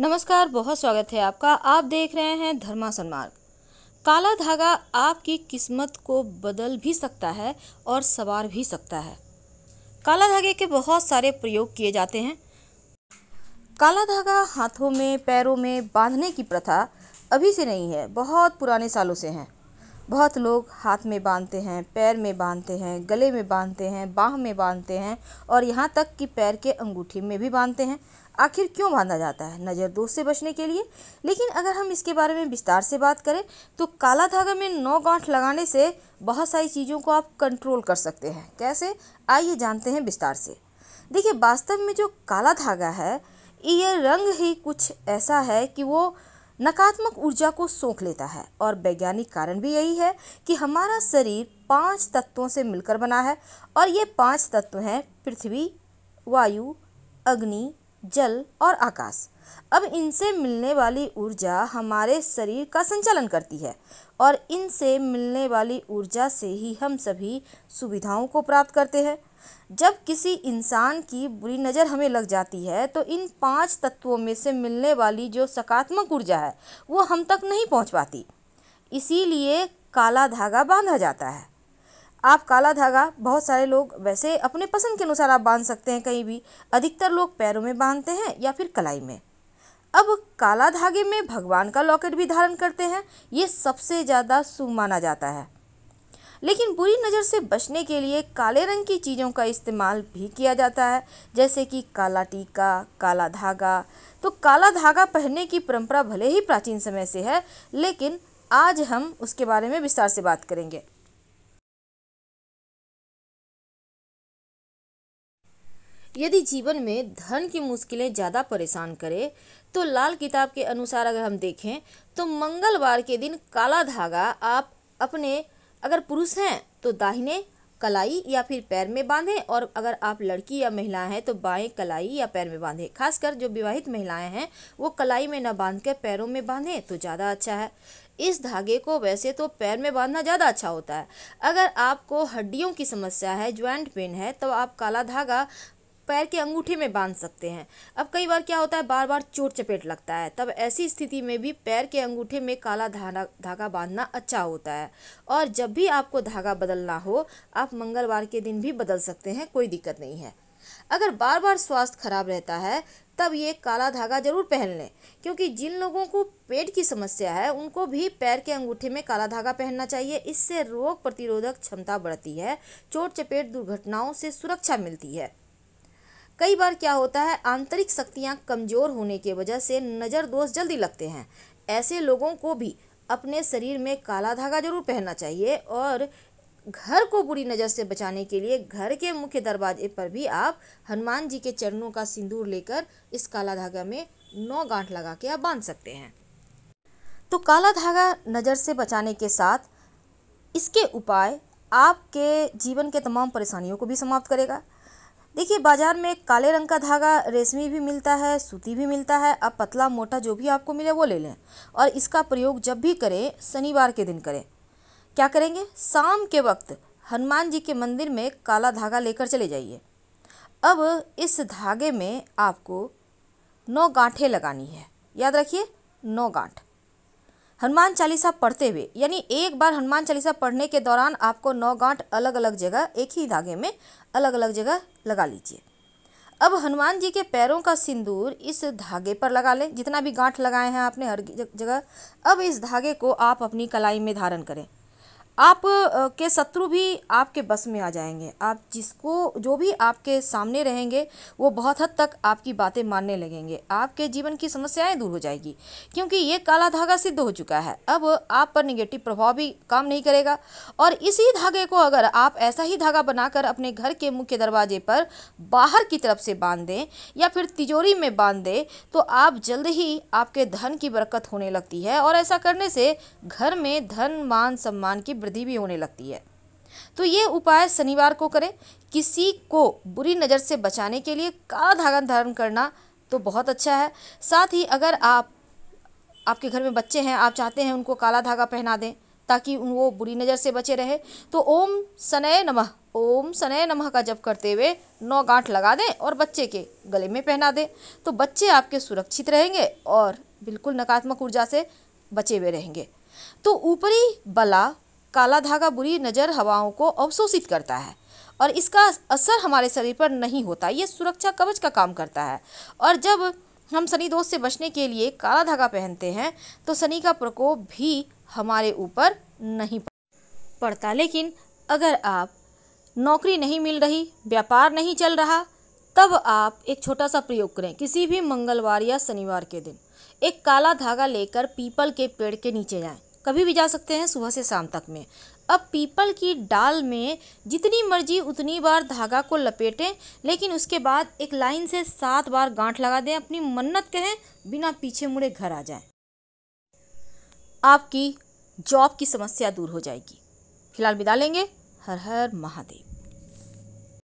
नमस्कार बहुत स्वागत है आपका आप देख रहे हैं धर्मा सन्मार्ग काला धागा आपकी किस्मत को बदल भी सकता है और सवार भी सकता है काला धागे के बहुत सारे प्रयोग किए जाते हैं काला धागा हाथों में पैरों में बांधने की प्रथा अभी से नहीं है बहुत पुराने सालों से हैं बहुत लोग हाथ में बांधते हैं पैर में बांधते हैं गले में बांधते हैं बाह में बांधते हैं और यहाँ तक कि पैर के अंगूठी में भी बांधते हैं आखिर क्यों बांधा जाता है नज़र दोष से बचने के लिए लेकिन अगर हम इसके बारे में विस्तार से बात करें तो काला धागा में नौ गांठ लगाने से बहुत सारी चीज़ों को आप कंट्रोल कर सकते हैं कैसे आइए जानते हैं विस्तार से देखिए वास्तव में जो काला धागा है ये रंग ही कुछ ऐसा है कि वो नकारात्मक ऊर्जा को सोख लेता है और वैज्ञानिक कारण भी यही है कि हमारा शरीर पांच तत्वों से मिलकर बना है और ये पांच तत्व हैं पृथ्वी वायु अग्नि जल और आकाश अब इनसे मिलने वाली ऊर्जा हमारे शरीर का संचालन करती है और इनसे मिलने वाली ऊर्जा से ही हम सभी सुविधाओं को प्राप्त करते हैं जब किसी इंसान की बुरी नज़र हमें लग जाती है तो इन पांच तत्वों में से मिलने वाली जो सकारात्मक ऊर्जा है वो हम तक नहीं पहुंच पाती इसीलिए काला धागा बांधा जाता है आप काला धागा बहुत सारे लोग वैसे अपने पसंद के अनुसार आप बांध सकते हैं कहीं भी अधिकतर लोग पैरों में बांधते हैं या फिर कलाई में अब काला धागे में भगवान का लॉकेट भी धारण करते हैं ये सबसे ज़्यादा शुभ माना जाता है लेकिन बुरी नज़र से बचने के लिए काले रंग की चीज़ों का इस्तेमाल भी किया जाता है जैसे कि काला टीका काला धागा तो काला धागा पहनने की परंपरा भले ही प्राचीन समय से है लेकिन आज हम उसके बारे में विस्तार से बात करेंगे यदि जीवन में धन की मुश्किलें ज़्यादा परेशान करें तो लाल किताब के अनुसार अगर हम देखें तो मंगलवार के दिन काला धागा आप अपने अगर पुरुष हैं तो दाहिने कलाई या फिर पैर में बांधें और अगर आप लड़की या महिला हैं तो बाएं कलाई या पैर में बांधें खासकर जो विवाहित महिलाएं हैं वो कलाई में न बांध कर पैरों में बांधें तो ज़्यादा अच्छा है इस धागे को वैसे तो पैर में बांधना ज़्यादा अच्छा होता है अगर आपको हड्डियों की समस्या है ज्वाइंट पेन है तो आप काला धागा पैर के अंगूठे में बांध सकते हैं अब कई बार क्या होता है बार बार चोट चपेट लगता है तब ऐसी स्थिति में भी पैर के अंगूठे में काला धागा धागा बांधना अच्छा होता है और जब भी आपको धागा बदलना हो आप मंगलवार के दिन भी बदल सकते हैं कोई दिक्कत नहीं है अगर बार बार स्वास्थ्य खराब रहता है तब ये काला धागा जरूर पहन लें क्योंकि जिन लोगों को पेट की समस्या है उनको भी पैर के अंगूठे में काला धागा पहनना चाहिए इससे रोग प्रतिरोधक क्षमता बढ़ती है चोट चपेट दुर्घटनाओं से सुरक्षा मिलती है कई बार क्या होता है आंतरिक शक्तियाँ कमज़ोर होने के वजह से नज़र दोष जल्दी लगते हैं ऐसे लोगों को भी अपने शरीर में काला धागा जरूर पहनना चाहिए और घर को बुरी नज़र से बचाने के लिए घर के मुख्य दरवाजे पर भी आप हनुमान जी के चरणों का सिंदूर लेकर इस काला धागा में नौ गांठ लगा के आप बांध सकते हैं तो काला धागा नज़र से बचाने के साथ इसके उपाय आपके जीवन के तमाम परेशानियों को भी समाप्त करेगा देखिए बाज़ार में काले रंग का धागा रेशमी भी मिलता है सूती भी मिलता है अब पतला मोटा जो भी आपको मिले वो ले लें और इसका प्रयोग जब भी करें शनिवार के दिन करें क्या करेंगे शाम के वक्त हनुमान जी के मंदिर में काला धागा लेकर चले जाइए अब इस धागे में आपको नौ गांठें लगानी है याद रखिए नौ गांठ हनुमान चालीसा पढ़ते हुए यानी एक बार हनुमान चालीसा पढ़ने के दौरान आपको नौ गांठ अलग अलग जगह एक ही धागे में अलग अलग जगह लगा लीजिए अब हनुमान जी के पैरों का सिंदूर इस धागे पर लगा लें जितना भी गांठ लगाए हैं आपने हर जगह अब इस धागे को आप अपनी कलाई में धारण करें आप के शत्रु भी आपके बस में आ जाएंगे आप जिसको जो भी आपके सामने रहेंगे वो बहुत हद तक आपकी बातें मानने लगेंगे आपके जीवन की समस्याएं दूर हो जाएगी क्योंकि ये काला धागा सिद्ध हो चुका है अब आप पर निगेटिव प्रभाव भी काम नहीं करेगा और इसी धागे को अगर आप ऐसा ही धागा बनाकर अपने घर के मुख्य दरवाजे पर बाहर की तरफ से बांध दें या फिर तिजोरी में बांध दें तो आप जल्द ही आपके धन की बरकत होने लगती है और ऐसा करने से घर में धन मान सम्मान की वृद्धि भी होने लगती है तो ये उपाय शनिवार को करें किसी को बुरी नज़र से बचाने के लिए काला धागा धारण करना तो बहुत अच्छा है साथ ही अगर आप आपके घर में बच्चे हैं आप चाहते हैं उनको काला धागा पहना दें ताकि वो बुरी नज़र से बचे रहे तो ओम सनय नमः ओम सनय नमः का जप करते हुए नौ गांठ लगा दें और बच्चे के गले में पहना दें तो बच्चे आपके सुरक्षित रहेंगे और बिल्कुल नकारात्मक ऊर्जा से बचे हुए रहेंगे तो ऊपरी बला काला धागा बुरी नज़र हवाओं को अवशोषित करता है और इसका असर हमारे शरीर पर नहीं होता ये सुरक्षा कवच का काम करता है और जब हम शनि दोष से बचने के लिए काला धागा पहनते हैं तो शनि का प्रकोप भी हमारे ऊपर नहीं पड़ता लेकिन अगर आप नौकरी नहीं मिल रही व्यापार नहीं चल रहा तब आप एक छोटा सा प्रयोग करें किसी भी मंगलवार या शनिवार के दिन एक काला धागा लेकर पीपल के पेड़ के नीचे जाएं कभी भी जा सकते हैं सुबह से शाम तक में अब पीपल की डाल में जितनी मर्जी उतनी बार धागा को लपेटें लेकिन उसके बाद एक लाइन से सात बार गांठ लगा दें अपनी मन्नत कहें बिना पीछे मुड़े घर आ जाएं आपकी जॉब की समस्या दूर हो जाएगी फिलहाल बिदा लेंगे हर हर महादेव